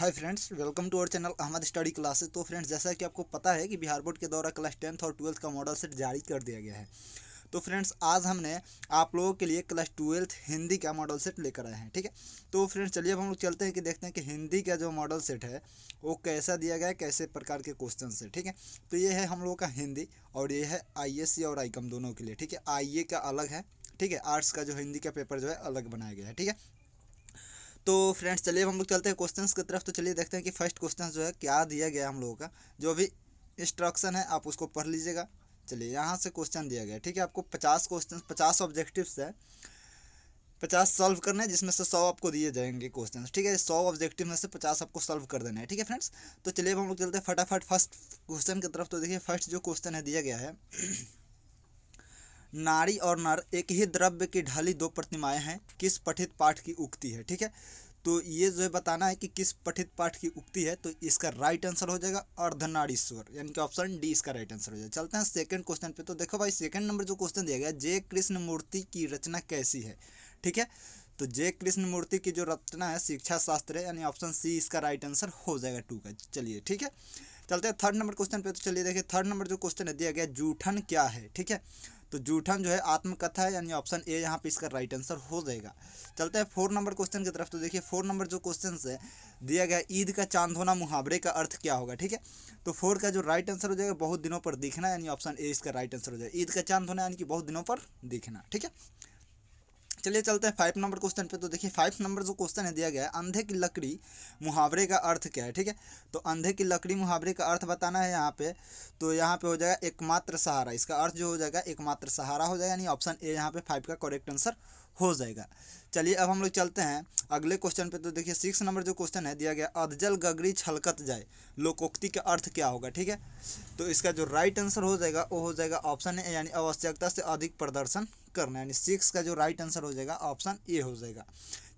hi friends welcome to our channel Ahmad study classes तो friends जैसा कि आपको पता है कि बिहार बोर्ड के द्वारा क्लास टेंथ और ट्वेल्थ का मॉडल सेट जारी कर दिया गया है तो फ्रेंड्स आज हमने आप लोगों के लिए क्लास ट्वेल्थ हिंदी का मॉडल सेट लेकर आए हैं ठीक है तो फ्रेंड्स चलिए अब हम लोग चलते हैं कि देखते हैं कि हिंदी का जो मॉडल सेट है वो कैसा दिया गया है कैसे प्रकार के क्वेश्चन है ठीक है तो ये है हम लोगों का हिंदी और ये है आई और आई दोनों के लिए ठीक है आई का अलग है ठीक है आर्ट्स का जो हिंदी का पेपर जो है अलग बनाया गया है ठीक है तो फ्रेंड्स चलिए हम लोग चलते हैं क्वेश्चंस की तरफ तो चलिए देखते हैं कि फर्स्ट क्वेश्चन जो है क्या दिया गया हम लोगों का जो भी इंस्ट्रक्शन है आप उसको पढ़ लीजिएगा चलिए यहाँ से क्वेश्चन दिया गया ठीक है आपको पचास क्वेश्चन पचास ऑब्जेक्टिव्स है पचास सॉल्व करने हैं जिसमें से सौ आपको दिए जाएंगे क्वेश्चन ठीक है सौ ऑब्जेक्टिव में से पचास आपको सॉल्व कर देना है ठीक है फ्रेंड्स तो चलिए हम लोग चलते हैं फटाफट फर्स्ट क्वेश्चन की तरफ तो देखिए फर्स्ट जो क्वेश्चन है दिया गया है नारी और नर एक ही द्रव्य की ढाली दो प्रतिमाएं हैं किस पठित पाठ की उक्ति है ठीक है तो ये जो है बताना है कि किस पठित पाठ की उक्ति है तो इसका राइट आंसर हो जाएगा अर्धनारीश्वर यानी कि ऑप्शन डी इसका राइट आंसर हो जाएगा चलते हैं सेकंड क्वेश्चन पे तो देखो भाई सेकंड नंबर जो क्वेश्चन दिया गया जय कृष्ण मूर्ति की रचना कैसी है ठीक है तो जय कृष्ण मूर्ति की जो रचना है शिक्षा शास्त्र है यानी ऑप्शन सी इसका राइट आंसर हो जाएगा टू का चलिए ठीक है चलते हैं थर्ड नंबर क्वेश्चन पे तो चलिए देखिए थर्ड नंबर जो क्वेश्चन है दिया गया जूठन क्या है ठीक है तो जूठन जो है आत्मकथा है यानी ऑप्शन ए यहाँ पे इसका राइट आंसर हो जाएगा चलते हैं फोर नंबर क्वेश्चन की तरफ तो देखिए फोर नंबर जो क्वेश्चन है दिया गया ईद का चांद होना मुहावरे का अर्थ क्या होगा ठीक है तो फोर का जो राइट आंसर हो जाएगा बहुत दिनों पर दिखना यानी ऑप्शन ए इसका राइट आंसर हो जाएगा ईद का चांद होना यानी कि बहुत दिनों पर दिखना ठीक है चलिए चलते हैं फाइव नंबर क्वेश्चन पे तो देखिए फाइव नंबर जो क्वेश्चन है दिया गया है अंधे की लकड़ी मुहावरे का अर्थ क्या है ठीक है तो अंधे की लकड़ी मुहावरे का अर्थ बताना है यहाँ पे तो यहाँ पे हो जाएगा एकमात्र सहारा इसका अर्थ जो हो जाएगा एकमात्र सहारा हो जाएगा यानी ऑप्शन ए यहाँ पे फाइव का करेक्ट आंसर हो जाएगा चलिए अब हम लोग चलते हैं अगले क्वेश्चन पे तो देखिए सिक्स नंबर जो क्वेश्चन है दिया गया अधजल गगरी छलकत जाए लोकोक्ति का अर्थ क्या होगा ठीक है तो इसका जो राइट आंसर हो जाएगा वो हो जाएगा ऑप्शन ए यानी आवश्यकता से अधिक प्रदर्शन करना है यानी सिक्स का जो राइट आंसर हो जाएगा ऑप्शन ए हो जाएगा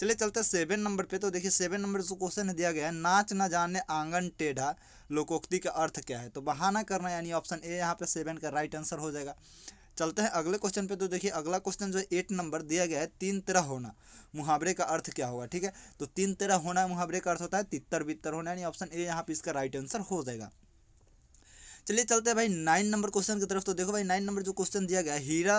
चलिए चलते सेवन नंबर पे तो देखिए सेवन नंबर जो क्वेश्चन दिया गया है नाच ना जाने आंगन टेढ़ा लोकोक्ति का अर्थ क्या है तो बहाना करना यानी ऑप्शन ए यहाँ पे सेवन का राइट आंसर हो जाएगा चलते हैं अगले क्वेश्चन पे तो देखिए अगला क्वेश्चन जो है एट नंबर दिया गया है तीन तरह होना मुहावरे का अर्थ क्या होगा ठीक है तो तीन तरह होना मुहावरे का अर्थ होता है तितर बितर होना यानी ऑप्शन ए यहाँ पे इसका राइट आंसर हो जाएगा चलिए चलते हैं भाई नाइन नंबर क्वेश्चन की तरफ तो देखो भाई नाइन नंबर जो क्वेश्चन दिया गया हीरा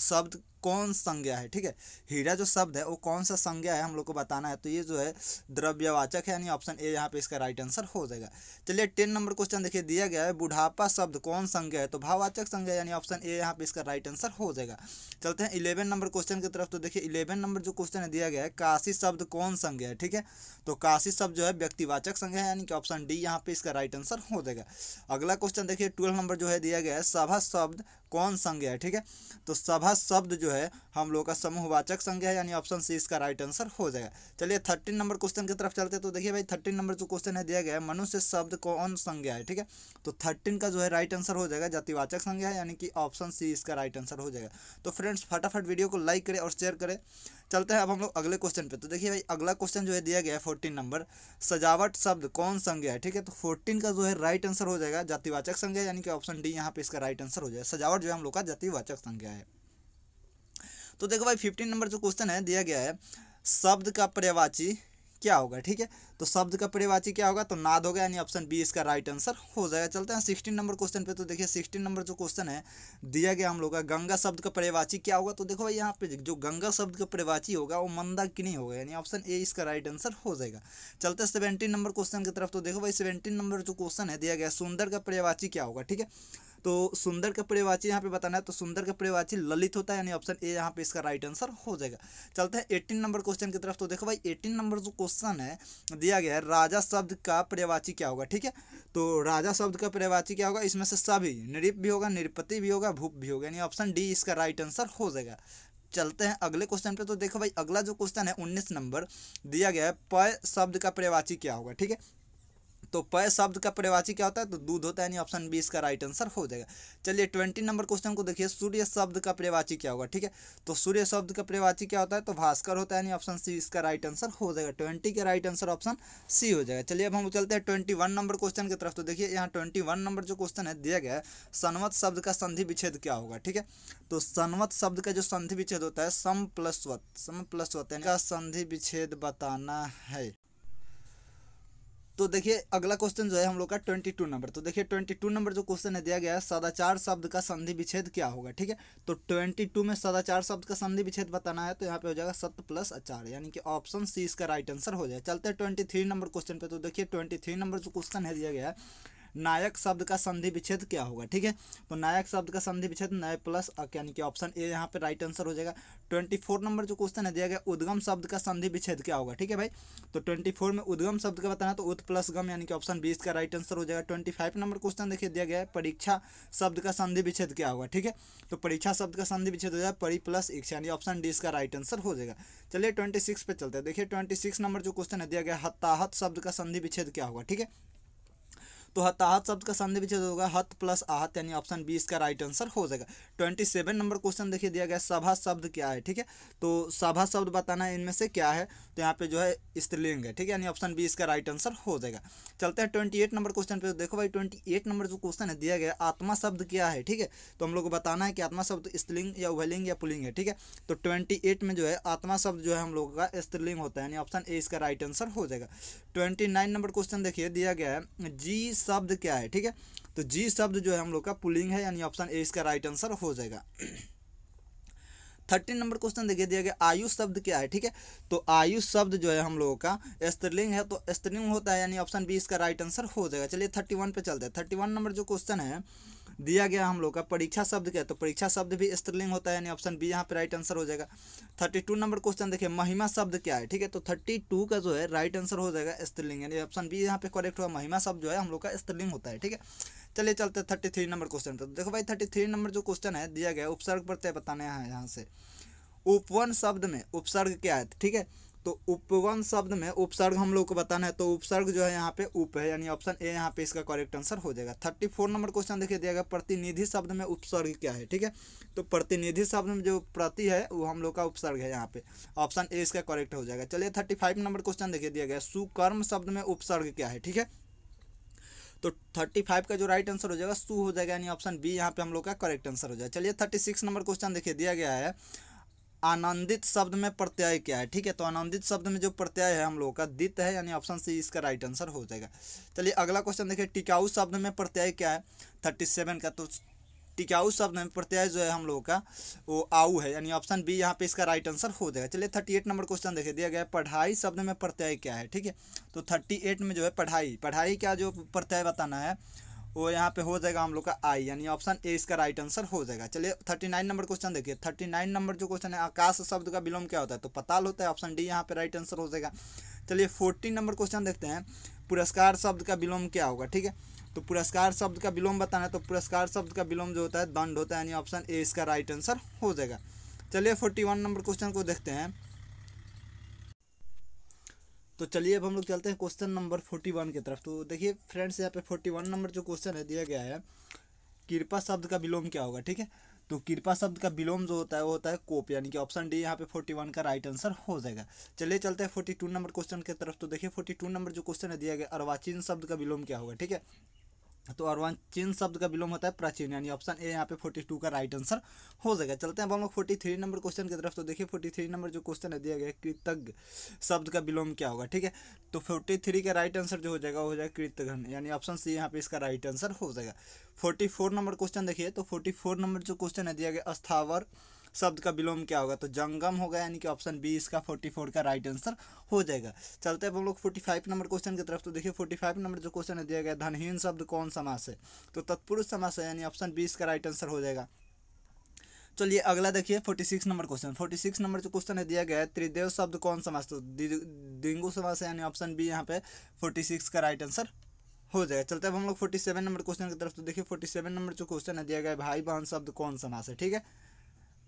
शब्द कौन संज्ञा है ठीक है हीरा जो शब्द है वो कौन सा संज्ञा है हम लोग को बताना है तो ये जो है द्रव्यवाचक है यानी ऑप्शन ए यहाँ पे इसका राइट आंसर हो जाएगा चलिए टेन नंबर क्वेश्चन देखिए दिया गया है बुढ़ापा शब्द कौन संज्ञा है तो भाववाचक संज्ञा यानी ऑप्शन ए यहाँ पे इसका राइट आंसर हो जाएगा चलते हैं इलेवन नंबर क्वेश्चन की तरफ तो देखिए इलेवन नंबर जो क्वेश्चन है दिया गया है काशी शब्द कौन संज्ञा है ठीक है तो काशी शब्द जो है व्यक्तिवाचक संज्ञा है यानी कि ऑप्शन डी यहाँ पे इसका राइट आंसर हो जाएगा अगला क्वेश्चन देखिए ट्वेल्व नंबर जो है दिया गया है सभा शब्द कौन संज्ञा है ठीक है तो सभा शब्द जो है हम लोग का समूहवाचक संज्ञा है यानी ऑप्शन सी इसका राइट आंसर हो जाएगा चलिए थर्टीन नंबर क्वेश्चन की तरफ चलते हैं तो देखिए भाई थर्टीन नंबर जो क्वेश्चन है दिया गया है मनुष्य शब्द कौन संज्ञा है ठीक है तो थर्टीन का जो है राइट आंसर हो जाएगा जातिवाचक संज्ञा है यानी कि ऑप्शन सी इसका राइट आंसर हो जाएगा तो फ्रेंड्स फटाफट वीडियो को लाइक करें और शेयर करें चलते हैं अब हम लोग अगले क्वेश्चन पर तो देखिए भाई अगला क्वेश्चन जो है दिया गया है फोर्टीन नंबर सजावट शब्द कौन संज्ञा है ठीक है तो फोर्टीन का जो है राइट आंसर हो जाएगा जातिवाचक संज्ञा यानी कि ऑप्शन डी यहाँ पे इसका राइट आंसर हो जाएगा सजावट जो है हम लोग का जातिवाचक संज्ञा है तो देखो भाई फिफ्टीन नंबर जो क्वेश्चन है दिया गया है शब्द का पर्यवाची क्या होगा ठीक है तो शब्द का पर्यवाची क्या होगा तो नाद होगा यानी ऑप्शन बी इसका राइट आंसर हो जाएगा चलते हैं सिक्सटीन नंबर क्वेश्चन पे तो देखिए सिक्सटीन नंबर जो क्वेश्चन है दिया गया हम लोग का गंगा शब्द का पर्यवाची क्या होगा तो देखो भाई यहाँ पे जो गंगा शब्द का पर्यवाची होगा वो मंदा नहीं होगा यानी ऑप्शन ए इसका राइट आंसर हो जाएगा चलते हैं सेवेंटीन नंबर क्वेश्चन की तरफ तो देखो भाई सेवेंटीन नंबर जो क्वेश्चन है दिया गया सुंदर का पर्यवाची क्या होगा ठीक है तो सुंदर का पर्यवाची यहाँ पे बताना है तो सुंदर का पर्यवाची ललित होता है यानी ऑप्शन ए यहाँ पे इसका राइट आंसर हो जाएगा चलते हैं एट्टीन नंबर क्वेश्चन की तरफ तो देखो भाई एटीन नंबर जो क्वेश्चन है दिया गया है राजा शब्द का पर्यवाची क्या होगा ठीक है तो राजा शब्द का पर्यवाची क्या होगा इसमें से सभी निरिप भी होगा निरपति भी होगा भूप भी होगा यानी ऑप्शन डी इसका राइट आंसर हो जाएगा चलते हैं अगले क्वेश्चन पे तो देखो भाई अगला जो क्वेश्चन है उन्नीस नंबर दिया गया है पय शब्द का पर्यवाची क्या होगा ठीक है तो पय शब्द का परिवाची क्या होता है तो दूध होता है यानी ऑप्शन बी इसका राइट आंसर हो जाएगा चलिए ट्वेंटी नंबर क्वेश्चन को देखिए सूर्य शब्द का परिवाची क्या होगा ठीक है तो सूर्य शब्द का परिवाची क्या होता है तो भास्कर होता है यानी ऑप्शन सी इसका राइट आंसर हो जाएगा ट्वेंटी का राइट आंसर ऑप्शन सी हो जाएगा चलिए अब हम चलते हैं ट्वेंटी वन नंबर क्वेश्चन की तरफ तो देखिए यहाँ ट्वेंटी वन नंबर जो क्वेश्चन है दिया गया सनवत शब्द का संधि विच्छेद क्या होगा ठीक है तो सनवत शब्द का जो संधि विच्छेद होता है सम प्लस वत सम प्लस वत संधि विच्छेद बताना है तो देखिए अगला क्वेश्चन जो है हम लोग का ट्वेंटी टू नंबर तो देखिए ट्वेंटी टू नंबर जो क्वेश्चन है दिया गया है सदाचार शब्द का संधि विच्छेद क्या होगा ठीक है तो ट्वेंटी टू में सदाचार शब्द का संधि विच्छेद बताना है तो यहाँ पे हो जाएगा सत्य प्लस अचार यानी कि ऑप्शन सी इसका राइट आंसर हो जाए चलते हैं ट्वेंटी थ्री नंबर क्वेश्चन पे तो देखिए ट्वेंटी थ्री नंबर जो क्वेश्चन है दिया गया है नायक शब्द का संधि विच्छेद क्या होगा ठीक है तो नायक शब्द का संधि विच्छेद नय प्लस यानी कि ऑप्शन ए यहाँ पे राइट आंसर हो जाएगा ट्वेंटी फोर नंबर जो क्वेश्चन है दिया गया उद्गम शब्द का संधि विच्छेद क्या होगा ठीक है भाई तो ट्वेंटी फोर में उद्गम शब्द का बताना तो उत प्लस गम यानी कि ऑप्शन बीस का राइट आंसर हो जाएगा ट्वेंटी फाइव नंबर क्वेश्चन देखिए दिया गया परीक्षा शब्द का संधि विच्छेद क्या होगा ठीक है तो परीक्षा शब्द का संधि विच्छेद हो जाएगा परी प्लस इच्छा यानी ऑप्शन डी इसका राइट आंसर हो जाएगा चलिए ट्वेंटी सिक्स पे चलते हैं देखिए ट्वेंटी सिक्स नंबर जो क्वेश्चन है दिया गया हताहत शब्द का संधि विच्छेद क्या होगा ठीक है तो हताहत शब्द का संधि विच्छेद होगा हत प्लस आहत यानी ऑप्शन बी इसका राइट आंसर हो जाएगा ट्वेंटी सेवन नंबर क्वेश्चन देखिए दिया गया सभा शब्द क्या है ठीक है तो सभा शब्द बताना है इनमें से क्या है तो यहाँ पे जो है स्त्रीलिंग है ठीक है यानी ऑप्शन बी इसका राइट आंसर हो जाएगा चलते हैं ट्वेंटी एट नंबर क्वेश्चन पे देखो भाई ट्वेंटी एट नंबर जो क्वेश्चन है दिया गया आत्मा शब्द क्या है ठीक है तो हम लोग को बताना है कि आत्मा शब्द स्त्रीलिंग या उभलिंग या पुलिंग है ठीक है तो ट्वेंटी एट में जो है आत्मा शब्द जो है हम लोगों का स्त्रीलिंग होता है यानी ऑप्शन ए इसका राइट आंसर हो जाएगा ट्वेंटी नाइन नंबर क्वेश्चन देखिए दिया गया है जी शब्द क्या है ठीक है तो जी शब्द जो है हम लोग का पुलिंग है यानी ऑप्शन ए इसका राइट आंसर हो जाएगा थर्टीन नंबर क्वेश्चन देखिए दिया गया आयु शब्द क्या है ठीक है तो आयु शब्द जो है हम लोगों का स्त्रीलिंग है तो स्त्रीलिंग होता है यानी ऑप्शन बी इसका राइट आंसर हो जाएगा चलिए थर्टी वन पे चलते हैं थर्टी वन नंबर जो क्वेश्चन है दिया गया हम लोग का परीक्षा शब्द क्या है तो परीक्षा शब्द भी स्त्रीलिंग होता है यानी ऑप्शन बी यहाँ पे राइट आंसर हो जाएगा थर्टी टू नंबर क्वेश्चन देखिए महिमा शब्द क्या है ठीक है तो थर्टी टू का जो है राइट आंसर हो जाएगा स्त्रीलिंग यानी ऑप्शन बी यहाँ पे करेक्ट हुआ महिमा शब्द जो है हम लोग का स्त्रीलिंग होता है ठीक है चलिए चलते थर्टी थ्री नंबर क्वेश्चन पर तो देखो भाई थर्टी थ्री नंबर जो क्वेश्चन है दिया गया उपसर्ग प्रत्यय बताने हैं यहाँ से उपवन शब्द में उपसर्ग क्या है ठीक है तो उपवन शब्द में उपसर्ग हम लोग को बताना है तो उपसर्ग जो है यहाँ पे उप है यानी ऑप्शन ए यहाँ पे इसका करेक्ट आंसर हो जाएगा थर्टी फोर नंबर क्वेश्चन देखिए दिया गया प्रतिनिधि शब्द में उपसर्ग क्या है ठीक है तो प्रतिनिधि शब्द में जो प्रति है वो हम लोग का उपसर्ग है यहाँ पे ऑप्शन ए इसका करेक्ट हो जाएगा चलिए थर्टी फाइव नंबर क्वेश्चन देखिए दिया गया सुकर्म शब्द में उपसर्ग क्या है ठीक है तो थर्टी फाइव का जो राइट आंसर हो जाएगा सू हो जाएगा यानी ऑप्शन बी यहाँ पे हम लोग का करेक्ट आंसर हो जाएगा चलिए थर्टी सिक्स नंबर क्वेश्चन देखिए दिया गया है आनंदित शब्द में प्रत्यय क्या है ठीक है तो आनंदित शब्द में जो प्रत्यय है हम लोगों का दित है यानी ऑप्शन सी इसका राइट आंसर हो जाएगा चलिए अगला क्वेश्चन देखिए टिकाऊ शब्द में प्रत्यय क्या है थर्टी सेवन का तो टिकाऊ शब्द में प्रत्यय जो है हम लोगों का वो आऊ है यानी ऑप्शन बी यहाँ पे इसका राइट आंसर हो जाएगा चलिए थर्टी एट नंबर क्वेश्चन देखिए दिया गया पढ़ाई शब्द में प्रत्यय क्या है ठीक है तो थर्टी एट में जो है पढ़ाई पढ़ाई का जो प्रत्यय बताना है वो यहाँ पे हो जाएगा हम लोग का आई यानी ऑप्शन ए इसका राइट आंसर हो जाएगा चलिए थर्टी नाइन नंबर क्वेश्चन देखिए थर्टी नाइन नंबर जो क्वेश्चन है आकाश शब्द का विलोम क्या होता है तो पताल होता है ऑप्शन डी यहाँ पे राइट आंसर हो जाएगा चलिए फोर्टीन नंबर क्वेश्चन देखते हैं पुरस्कार शब्द का विलोम क्या होगा ठीक है तो पुरस्कार शब्द का विलोम बताना है तो पुरस्कार शब्द का विलोम जो होता है दंड होता है यानी ऑप्शन ए इसका राइट आंसर हो जाएगा चलिए फोर्टी वन नंबर क्वेश्चन को देखते हैं तो चलिए अब हम लोग चलते हैं क्वेश्चन नंबर फोर्टी वन की तरफ तो देखिए फ्रेंड्स यहाँ पे फोर्टी वन नंबर जो क्वेश्चन है दिया गया है कृपा शब्द का विलोम क्या होगा ठीक है तो कृपा शब्द का विलोम जो होता है वो होता है कोप यानी कि ऑप्शन डी यहाँ पे फोर्टी वन का राइट आंसर हो जाएगा चलिए चलते हैं फोर्टी टू नंबर क्वेश्चन की तरफ तो देखिए फोर्टी टू नंबर जो क्वेश्चन है दिया गया अर्वाचीन शब्द का विलोम क्या होगा ठीक है तो अरवान चीन शब्द का विलोम होता है प्राचीन यानी ऑप्शन ए यहाँ पे टू का राइट आंसर हो जाएगा चलते हैं अब हम लोग फोर्टी थ्री नंबर क्वेश्चन की तरफ तो देखिए फोर्टी थ्री नंबर जो क्वेश्चन है दिया गया कृतज्ञ शब्द का विलोम क्या होगा ठीक है तो फोर्टी थ्री का राइट आंसर जो हो जाएगा हो जाएगा कृतघन यानी ऑप्शन सी यहाँ पे इसका राइट आंसर हो जाएगा फोर्टी फोर नंबर क्वेश्चन देखिए तो फोर्टी फोर नंबर जो क्वेश्चन है दिया गया स्थावर शब्द का विलोम क्या होगा तो जंगम होगा यानी कि ऑप्शन बी इसका फोर्टी फोर का राइट आंसर हो जाएगा चलते हैं हम लोग फोर्टी फाइव नंबर क्वेश्चन की तरफ तो देखिए फोर्टी फाइव नंबर जो क्वेश्चन है दिया गया धनहीन शब्द कौन समास है तो तत्पुरुष समास है यानी ऑप्शन बी इसका राइट आंसर हो जाएगा चलिए अगला देखिए forty six number question forty six number जो क्वेश्चन है दिया गया है त्रिदेव शब्द कौन समास तो डिंगू समास है यानी ऑप्शन बी यहाँ पे फोर्टी सिक्स का राइट आंसर हो जाएगा चलते हैं हम लोग फोर्टी सेवन नंबर क्वेश्चन की तरफ तो देखिए फोर्टी सेवन नंबर जो क्वेश्चन है दिया गया है भाई बहन शब्द कौन समास है ठीक है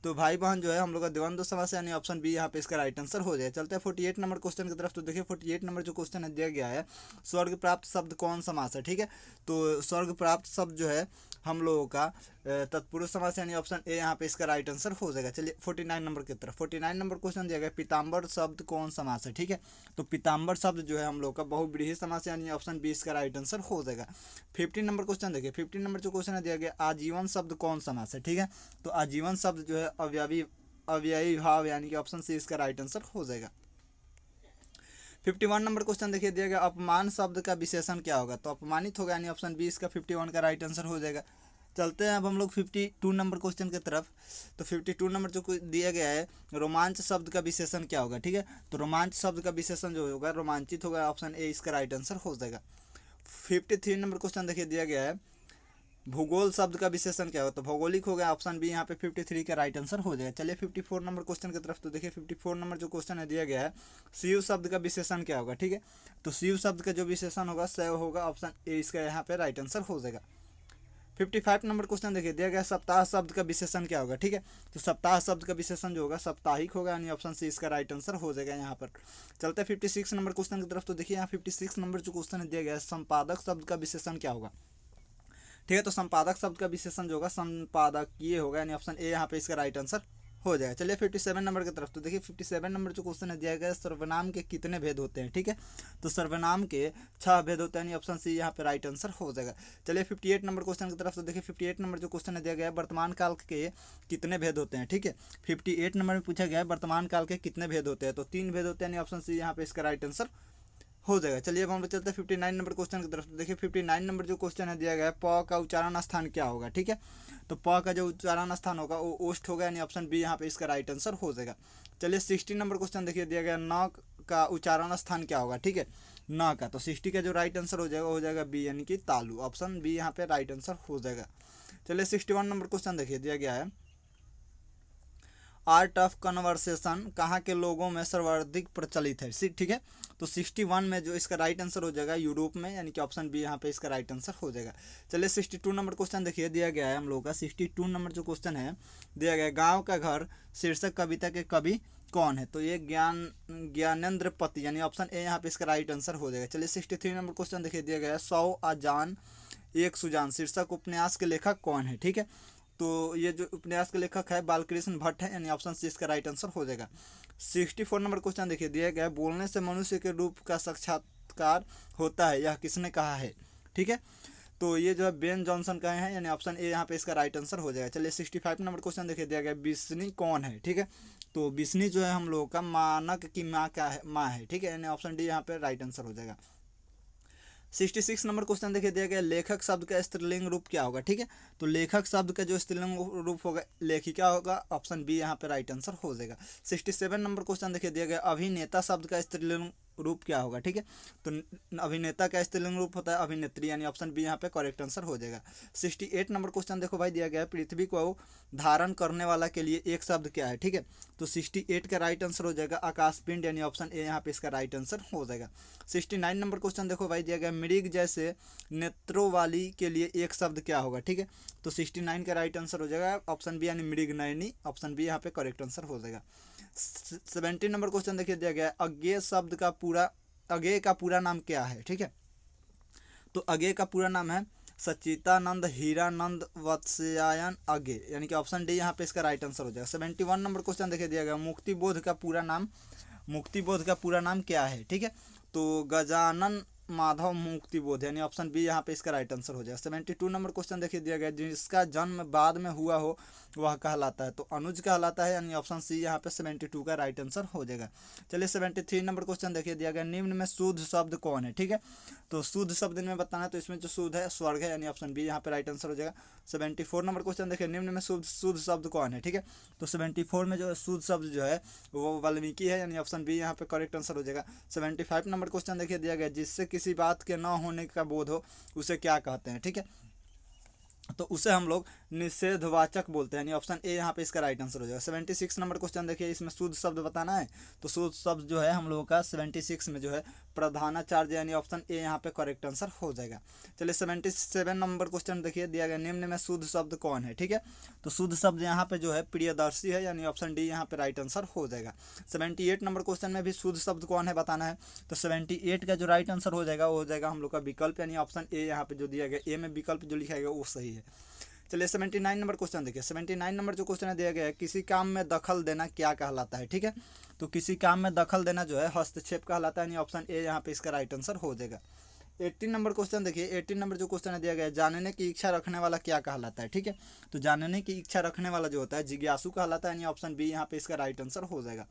तो भाई बहन जो है हम लोग का देवान दोस्त समास यानी ऑप्शन बी यहाँ पे इसका राइट आंसर हो जाए चलते हैं फोर्टी एट नंबर क्वेश्चन की तरफ तो देखिए फोर्टी एट नंबर जो क्वेश्चन है दिया गया है स्वर्ग प्राप्त शब्द कौन समास है ठीक है तो स्वर्ग प्राप्त शब्द जो है हम लोगों का तत्पुरुष समास यानी ऑप्शन ए यहाँ पे इसका राइट आंसर हो जाएगा चलिए फोर्टी नाइन नंबर की तरफ फोर्टी नाइन नंबर क्वेश्चन दिया गया पीताम्बर शब्द कौन समास है ठीक है तो पीताम्बर शब्द जो है हम लोग का बहुब्रीही समास यानी ऑप्शन बी इसका राइट आंसर हो जाएगा फिफ्टीन नंबर क्वेश्चन देखिए फिफ्टीन नंबर जो क्वेश्चन दिया गया आजीवन शब्द कौन समास है ठीक है तो आजीवन शब्द जो है अवयवी अव्ययी भाव यानी कि ऑप्शन सी इसका राइट आंसर हो जाएगा फिफ्टी वन नंबर क्वेश्चन देखिए दिया गया अपमान शब्द का विशेषण क्या होगा तो अपमानित होगा यानी ऑप्शन बी इसका फिफ्टी वन का राइट आंसर हो जाएगा चलते हैं अब हम लोग फिफ्टी टू नंबर क्वेश्चन की तरफ तो फिफ्टी टू नंबर जो दिया गया है रोमांच शब्द का विशेषण क्या होगा ठीक है तो रोमांच शब्द का विशेषण जो होगा रोमांचित होगा ऑप्शन ए इसका राइट आंसर हो जाएगा फिफ्टी थ्री नंबर क्वेश्चन देखिए दिया गया है भूगोल शब्द का विशेषण क्या होगा तो भौगोलिक हो गया ऑप्शन बी यहाँ पे 53 का राइट आंसर हो जाएगा चलिए 54 नंबर क्वेश्चन की तरफ तो देखिए 54 नंबर जो क्वेश्चन है दिया गया है शिव शब्द का विशेषण क्या होगा ठीक है तो शिव शब्द का जो विशेषण होगा सै होगा ऑप्शन ए इसका यहाँ पे राइट आंसर हो जाएगा फिफ्टी फाइव नंबर क्वेश्चन देखिए दिया गया सप्ताह शब्द का विशेषण क्या होगा ठीक है तो सप्ताह शब्द का विशेषण जो होगा साप्ताहिक होगा यानी ऑप्शन सी इसका राइट आंसर हो जाएगा यहाँ पर चलते हैं फिफ्टी सिक्स नंबर क्वेश्चन की तरफ तो देखिए यहाँ फिफ्टी सिक्स नंबर जो क्वेश्चन दिया गया है संपादक शब्द का विशेषण क्या होगा ठीक है तो संपादक शब्द का विशेषण जो होगा संपादकीय होगा यानी ऑप्शन ए यहाँ पे इसका राइट आंसर हो जाएगा चलिए फिफ्टी सेवन नंबर की तरफ तो देखिए फिफ्टी सेवन नंबर जो क्वेश्चन है दिया गया सर्वनाम के कितने भेद होते हैं ठीक है तो सर्वनाम के छह भेद होते हैं यानी ऑप्शन सी यहाँ पे राइट आंसर हो जाएगा चलिए फिफ्टी एट नंबर क्वेश्चन की तरफ तो देखिए फिफ्टी एट नंबर जो क्वेश्चन है दिया गया है वर्तमान काल के कितने भेद होते हैं ठीक है फिफ्टी एट नंबर में पूछा गया है वर्तमान काल के कितने भेद होते हैं तो तीन भेद होते हैं यानी ऑप्शन सी यहाँ पे इसका राइट आंसर हो जाएगा चलिए अब हम लोग चलते हैं फिफ्टी नाइन नंबर क्वेश्चन की तरफ तो देखिए फिफ्टी नाइन नंबर जो क्वेश्चन है दिया गया है प का उच्चारण स्थान क्या होगा ठीक है तो प का जो उच्चारण स्थान होगा वो ओस्ट होगा यानी ऑप्शन बी यहाँ पे इसका राइट आंसर हो जाएगा चलिए सिक्सटी नंबर क्वेश्चन देखिए दिया गया न का उच्चारण स्थान क्या होगा ठीक है न का तो सिक्सटी का जो राइट आंसर हो जाएगा हो जाएगा बी यानी कि तालू ऑप्शन बी यहाँ पे राइट आंसर हो जाएगा चलिए सिक्सटी वन नंबर क्वेश्चन देखिए दिया गया है आर्ट ऑफ कन्वर्सेशन कहाँ के लोगों में सर्वाधिक प्रचलित है ठीक है तो 61 में जो इसका राइट आंसर हो जाएगा यूरोप में यानी कि ऑप्शन बी यहाँ पे इसका राइट आंसर हो जाएगा चलिए 62 नंबर क्वेश्चन देखिए दिया गया है हम लोगों का 62 नंबर जो क्वेश्चन है दिया गया है गाँव का घर शीर्षक कविता के कवि कौन है तो ये ज्ञान ज्ञानेन्द्र पति यानी ऑप्शन ए यहाँ पे इसका राइट आंसर हो जाएगा चलिए सिक्सटी थ्री नंबर क्वेश्चन देखिए दिया गया है सौ अजान एक सुजान शीर्षक उपन्यास के लेखक कौन है ठीक है तो ये जो उपन्यास के लेखक है बालकृष्ण भट्ट है यानी ऑप्शन सी इसका राइट आंसर हो जाएगा सिक्सटी फोर नंबर क्वेश्चन देखिए दिया गया बोलने से मनुष्य के रूप का साक्षात्कार होता है यह किसने कहा है ठीक है तो ये जो है बेन जॉनसन का है यानी ऑप्शन ए यहाँ पे इसका राइट आंसर हो जाएगा चलिए सिक्सटी फाइव नंबर क्वेश्चन देखिए दिया गया बिस्नी कौन है ठीक है तो बिस्नी जो है हम लोगों का मानक की माँ का है माँ है ठीक है यानी ऑप्शन डी यहाँ पे राइट आंसर हो जाएगा सिक्सटी सिक्स नंबर क्वेश्चन देखिए दिया गया लेखक शब्द का स्त्रीलिंग रूप क्या होगा ठीक है तो लेखक शब्द का जो स्त्रीलिंग रूप होगा लेखिका होगा ऑप्शन बी यहाँ पे राइट आंसर हो जाएगा सिक्सटी सेवन नंबर क्वेश्चन देखिए दिया गया अभिनेता शब्द का स्त्रीलिंग रूप क्या होगा ठीक है तो अभिनेता का स्त्रीलिंग रूप होता है अभिनेत्री यानी ऑप्शन बी यहाँ पे करेक्ट आंसर हो जाएगा सिक्सटी एट नंबर क्वेश्चन देखो भाई दिया गया है पृथ्वी को धारण करने वाला के लिए एक शब्द क्या है ठीक है तो सिक्सटी एट का राइट आंसर हो जाएगा आकाशपिंड यानी ऑप्शन ए यहाँ पे इसका राइट आंसर हो जाएगा सिक्सटी नाइन नंबर क्वेश्चन देखो भाई दिया गया मृग जैसे नेत्रों वाली के लिए एक शब्द क्या होगा ठीक है तो सिक्सटी नाइन का राइट आंसर हो जाएगा ऑप्शन बी यानी मृग नयनी ऑप्शन बी यहाँ पे करेक्ट आंसर हो जाएगा सेवेंटीन नंबर क्वेश्चन देखिए दिया गया है शब्द का पूरा अगे का पूरा नाम क्या है ठीक है तो अगे का पूरा नाम है सचितानंद हीरानंद वत्स्यायन अगे यानी कि ऑप्शन डी यहाँ पे इसका राइट आंसर हो जाएगा सेवेंटी वन नंबर क्वेश्चन देखिए दिया गया मुक्ति बोध का पूरा नाम मुक्ति बोध का पूरा नाम क्या है ठीक है तो गजानन माधव मुक्ति बोध यानी ऑप्शन बी यहाँ पे इसका राइट आंसर हो जाएगा सेवेंटी टू नंबर क्वेश्चन देखिए दिया गया जिसका जन्म बाद में हुआ हो वह कहलाता है तो अनुज कहलाता है यानी ऑप्शन सी यहाँ पे सेवेंटी टू का राइट आंसर हो जाएगा चलिए सेवेंटी थ्री नंबर क्वेश्चन देखिए दिया गया निम्न में शुद्ध शब्द कौन है ठीक है तो शुद्ध शब्द इनमें बताना है तो इसमें जो शुद्ध है स्वर्ग है यानी ऑप्शन बी यहाँ पे राइट आंसर हो जाएगा सेवेंटी फोर नंबर क्वेश्चन देखिए निम्न में शुद्ध शुद्ध शब्द कौन है ठीक है तो सेवेंटी फोर में जो शुद्ध शब्द जो है वो वाल्मीकि है यानी ऑप्शन बी यहाँ पे करेक्ट आंसर हो जाएगा सेवेंटी फाइव नंबर क्वेश्चन देखिए दिया गया जिससे किसी बात के ना होने का बोध हो उसे क्या कहते हैं ठीक है तो उसे हम लोग निषेधवाचक बोलते हैं यानी ऑप्शन ए यहाँ पे इसका राइट आंसर हो जाएगा सेवेंटी सिक्स नंबर क्वेश्चन देखिए इसमें शुद्ध शब्द बताना है तो शुद्ध शब्द जो है हम लोगों का सेवेंटी सिक्स में जो है प्रधानाचार्य यानी ऑप्शन ए यहाँ पे करेक्ट आंसर हो जाएगा चलिए सेवेंटी सेवन नंबर क्वेश्चन देखिए दिया गया निम्न में शुद्ध शब्द कौन है ठीक है तो शुद्ध शब्द यहाँ पे जो है प्रियदर्शी है यानी ऑप्शन डी यहाँ पे राइट आंसर हो जाएगा सेवेंटी एट नंबर क्वेश्चन में भी शुद्ध शब्द कौन है बताना है तो सेवेंटी एट का जो राइट आंसर हो जाएगा वो हो जाएगा हम लोग का विकल्प यानी ऑप्शन ए यहाँ पे जो दिया गया ए में विकल्प जो लिखा गया वो सही है है चलिए सेवेंटी नाइन नंबर क्वेश्चन देखिए सेवेंटी नाइन नंबर जो क्वेश्चन है दिया गया है किसी काम में दखल देना क्या कहलाता है ठीक है तो किसी काम में दखल देना जो है हस्तक्षेप कहलाता है यानी ऑप्शन ए यहाँ पे इसका राइट आंसर हो जाएगा एट्टीन नंबर क्वेश्चन देखिए एट्टीन नंबर जो क्वेश्चन दिया गया है जानने की इच्छा रखने वाला क्या कहलाता है ठीक है तो जानने की इच्छा रखने वाला जो होता है जिज्ञासु कहलाता है यानी ऑप्शन बी यहाँ पे इसका राइट आंसर हो जाएगा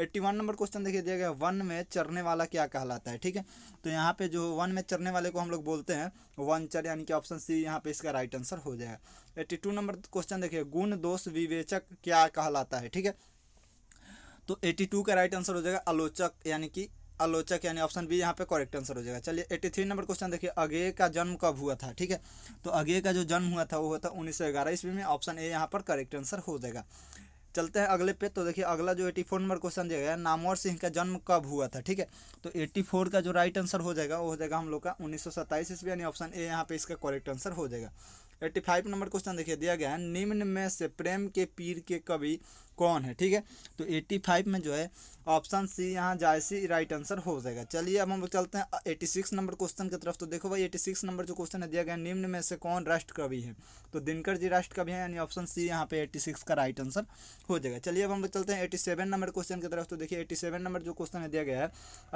एट्टी वन नंबर क्वेश्चन देखिए दिया गया वन में चरने वाला क्या कहलाता है ठीक है तो यहाँ पे जो वन में चरने वाले को हम लोग बोलते हैं चर यानी कि ऑप्शन सी यहाँ पे इसका राइट आंसर हो जाएगा एट्टी टू नंबर क्वेश्चन देखिए गुण दोष विवेचक क्या कहलाता है ठीक है तो 82 का राइट आंसर हो जाएगा आलोचक यानी कि आलोचक यानी ऑप्शन बी यहाँ पे करेक्ट आंसर हो जाएगा चलिए एट्टी थ्री नंबर क्वेश्चन देखिए अगे का जन्म कब हुआ था ठीक है तो अगे का जो जन्म हुआ था वो हुआ था उन्नीस सौ ग्यारह ईस्वी में ऑप्शन ए यहाँ पर करेक्ट आंसर हो जाएगा चलते हैं अगले पे तो देखिए अगला जो एटी फोर नंबर क्वेश्चन दिया गया नामवर सिंह का जन्म कब हुआ था ठीक है तो एट्टी फोर का जो राइट आंसर हो जाएगा वो हो जाएगा हम लोग का उन्नीस सौ सत्ताईस ईस्वी यानी ऑप्शन ए यहाँ पे इसका करेक्ट आंसर हो जाएगा एट्टी फाइव नंबर क्वेश्चन देखिए दिया गया है निम्न में से प्रेम के पीर के कवि कौन है ठीक है तो एट्टी फाइव में जो है ऑप्शन सी यहाँ जायसी राइट आंसर हो जाएगा चलिए अब हम चलते हैं एट्टी सिक्स नंबर क्वेश्चन की तरफ तो देखो भाई एट्टी सिक्स नंबर जो क्वेश्चन है दिया गया निम्न में से कौन राष्ट्र कवि है तो दिनकर जी राष्ट्र कवि है यानी ऑप्शन सी यहाँ पे एट्टी सिक्स का राइट आंसर हो जाएगा चलिए अब हम चलते हैं एट्टी सेवन नंबर क्वेश्चन की तरफ तो देखिए एट्टी सेवन नंबर जो क्वेश्चन है दिया गया है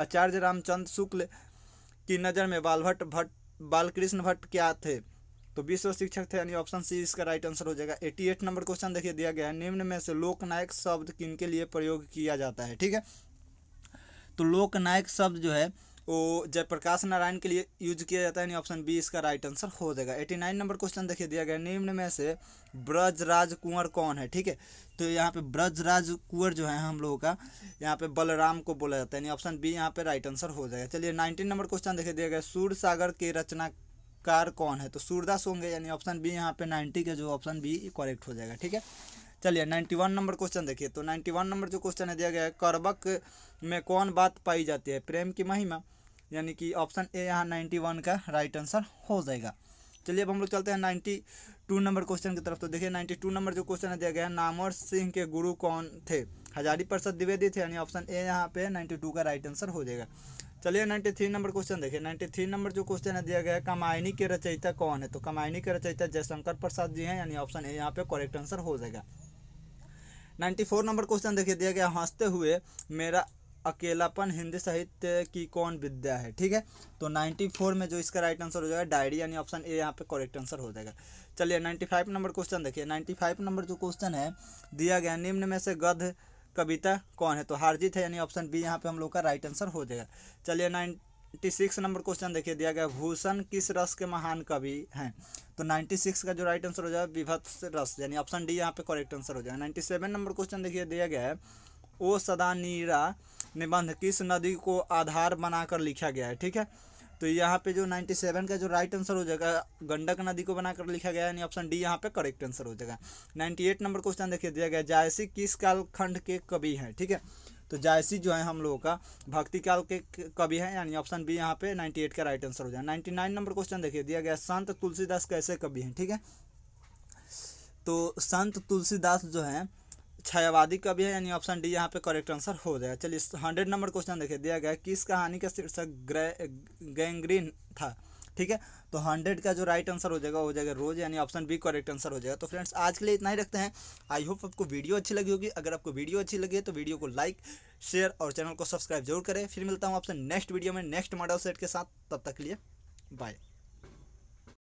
आचार्य रामचंद्र शुक्ल की नज़र में बालभट्ट भट्ट बालकृष्ण भट्ट क्या थे तो विश्व शिक्षक थे यानी ऑप्शन सी इसका राइट आंसर हो जाएगा 88 नंबर क्वेश्चन देखिए दिया गया है निम्न में से लोकनायक शब्द किन के लिए प्रयोग किया जाता है ठीक है तो लोकनायक शब्द जो है वो जयप्रकाश नारायण के लिए यूज किया जाता है यानी ऑप्शन बी इसका राइट आंसर हो जाएगा एटी नाइन नंबर क्वेश्चन देखिए दिया गया निम्न में से ब्रजराज कुंवर कौन है ठीक है तो यहाँ पे ब्रजराज कुंवर जो है हम लोगों का यहाँ पे बलराम को बोला जाता है यानी ऑप्शन बी यहाँ पे राइट आंसर हो जाएगा चलिए नाइनटीन नंबर क्वेश्चन देखिए दिया गया सूर्य सागर की रचना कार कौन है तो सूरदास होंगे यानी ऑप्शन बी यहाँ पे नाइन्टी के जो ऑप्शन बी करेक्ट हो जाएगा ठीक है चलिए नाइन्टी वन नंबर क्वेश्चन देखिए तो नाइन्टी वन नंबर जो क्वेश्चन है दिया गया है करबक में कौन बात पाई जाती है प्रेम की महिमा यानी कि ऑप्शन ए यहाँ नाइन्टी वन का राइट आंसर हो जाएगा चलिए अब हम लोग चलते हैं नाइन्टी टू नंबर क्वेश्चन की तरफ तो देखिए नाइन्टी टू नंबर जो क्वेश्चन है दिया गया है नामवर सिंह के गुरु कौन थे हजारी प्रसाद द्विवेदी थे यानी ऑप्शन ए यहाँ पे नाइन्टी टू का राइट आंसर हो जाएगा चलिए 93 नंबर क्वेश्चन देखिए 93 नंबर जो क्वेश्चन है दिया गया है कमायनी के रचयिता कौन है तो कमायनी के रचयिता जयशंकर प्रसाद जी हैं यानी ऑप्शन ए यहाँ पे करेक्ट आंसर हो जाएगा 94 नंबर क्वेश्चन देखिए दिया गया हंसते हुए मेरा अकेलापन हिंदी साहित्य की कौन विद्या है ठीक है तो 94 में जो इसका राइट आंसर हो जाएगा डायरी यानी ऑप्शन ए यहाँ पे करेक्ट आंसर हो जाएगा चलिए 95 नंबर क्वेश्चन देखिए 95 नंबर जो क्वेश्चन है दिया गया निम्न में से गध कविता कौन है तो हारजीत है यानी ऑप्शन बी यहाँ पे हम लोग का राइट आंसर हो जाएगा चलिए नाइन्टी सिक्स नंबर क्वेश्चन देखिए दिया गया भूषण किस रस के महान कवि हैं तो नाइन्टी सिक्स का जो राइट आंसर हो जाएगा विभत्स रस यानी ऑप्शन डी यहाँ पे करेक्ट आंसर हो जाएगा नाइन्टी सेवन नंबर क्वेश्चन देखिए दिया गया है ओ सदा नीरा निबंध किस नदी को आधार बनाकर लिखा गया है ठीक है तो यहाँ पे जो 97 का जो राइट आंसर हो जाएगा गंडक नदी को बनाकर लिखा गया यानी ऑप्शन डी यहाँ पे करेक्ट आंसर हो जाएगा 98 नंबर क्वेश्चन देखिए दिया गया जायसी किस कालखंड के कवि हैं ठीक है तो जायसी जो है हम लोगों का भक्ति काल के कवि है यानी ऑप्शन बी यहाँ पे 98 का राइट आंसर हो जाएगा नाइन्टी नंबर क्वेश्चन देखिए दिया गया संत तुलसीदास कैसे कवि हैं ठीक है तो संत तुलसीदास जो है छायावादी कवि है यानी ऑप्शन डी यहाँ पे करेक्ट आंसर हो जाएगा चलिए हंड्रेड नंबर क्वेश्चन देखिए दिया गया किस कहानी का शीर्षक गैंग्रीन था ठीक है तो हंड्रेड का जो राइट आंसर हो जाएगा हो जाएगा रोज यानी ऑप्शन बी करेक्ट आंसर हो जाएगा तो फ्रेंड्स आज के लिए इतना ही रखते हैं आई होप आपको वीडियो अच्छी लगी होगी अगर आपको वीडियो अच्छी लगी है तो वीडियो को लाइक शेयर और चैनल को सब्सक्राइब जरूर करें फिर मिलता हूँ आपसे नेक्स्ट वीडियो में नेक्स्ट मॉडल सेट के साथ तब तक के लिए बाय